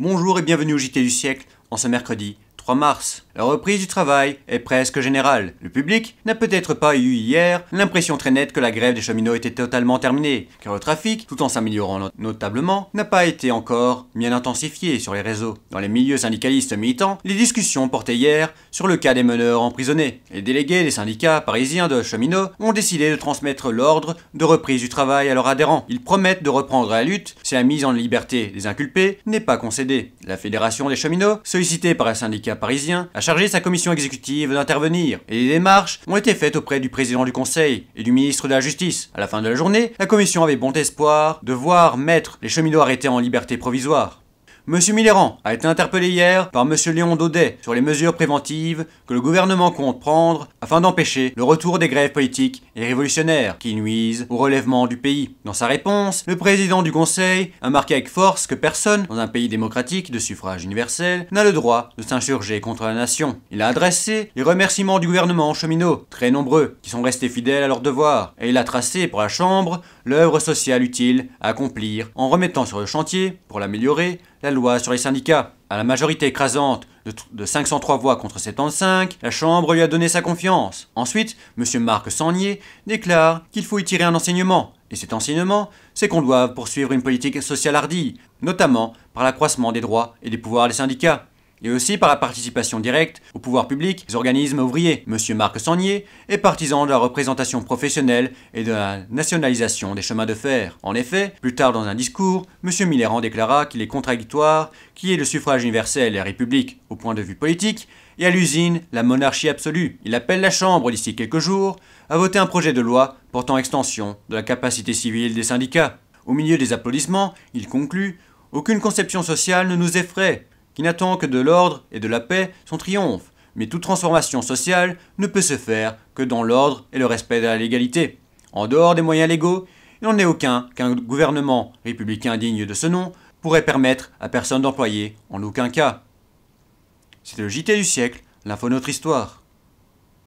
Bonjour et bienvenue au JT du siècle en ce mercredi mars. La reprise du travail est presque générale. Le public n'a peut-être pas eu hier l'impression très nette que la grève des cheminots était totalement terminée, car le trafic, tout en s'améliorant notablement, n'a pas été encore bien intensifié sur les réseaux. Dans les milieux syndicalistes militants, les discussions portaient hier sur le cas des meneurs emprisonnés. Les délégués des syndicats parisiens de cheminots ont décidé de transmettre l'ordre de reprise du travail à leurs adhérents. Ils promettent de reprendre la lutte si la mise en liberté des inculpés n'est pas concédée. La Fédération des cheminots, sollicitée par un syndicat parisien a chargé sa commission exécutive d'intervenir et les démarches ont été faites auprès du président du conseil et du ministre de la justice. À la fin de la journée, la commission avait bon espoir de voir mettre les cheminots arrêtés en liberté provisoire. M. Millerand a été interpellé hier par M. Léon Daudet sur les mesures préventives que le gouvernement compte prendre afin d'empêcher le retour des grèves politiques et révolutionnaires qui nuisent au relèvement du pays. Dans sa réponse, le président du Conseil a marqué avec force que personne dans un pays démocratique de suffrage universel n'a le droit de s'insurger contre la nation. Il a adressé les remerciements du gouvernement aux cheminots, très nombreux, qui sont restés fidèles à leurs devoirs, et il a tracé pour la Chambre l'œuvre sociale utile à accomplir en remettant sur le chantier, pour l'améliorer, la loi loi sur les syndicats. À la majorité écrasante de 503 voix contre 75, la Chambre lui a donné sa confiance. Ensuite, M. Marc Sangnier déclare qu'il faut y tirer un enseignement. Et cet enseignement, c'est qu'on doit poursuivre une politique sociale hardie, notamment par l'accroissement des droits et des pouvoirs des syndicats et aussi par la participation directe au pouvoir public des organismes ouvriers. Monsieur Marc Sangnier est partisan de la représentation professionnelle et de la nationalisation des chemins de fer. En effet, plus tard dans un discours, M. Millerand déclara qu'il est contradictoire qu'il y ait le suffrage universel et la République au point de vue politique et à l'usine la monarchie absolue. Il appelle la Chambre d'ici quelques jours à voter un projet de loi portant extension de la capacité civile des syndicats. Au milieu des applaudissements, il conclut Aucune conception sociale ne nous effraie qui n'attend que de l'ordre et de la paix son triomphe, mais toute transformation sociale ne peut se faire que dans l'ordre et le respect de la légalité. En dehors des moyens légaux, il n'en est aucun qu'un gouvernement républicain digne de ce nom pourrait permettre à personne d'employer en aucun cas. C'est le JT du siècle, l'info Notre Histoire.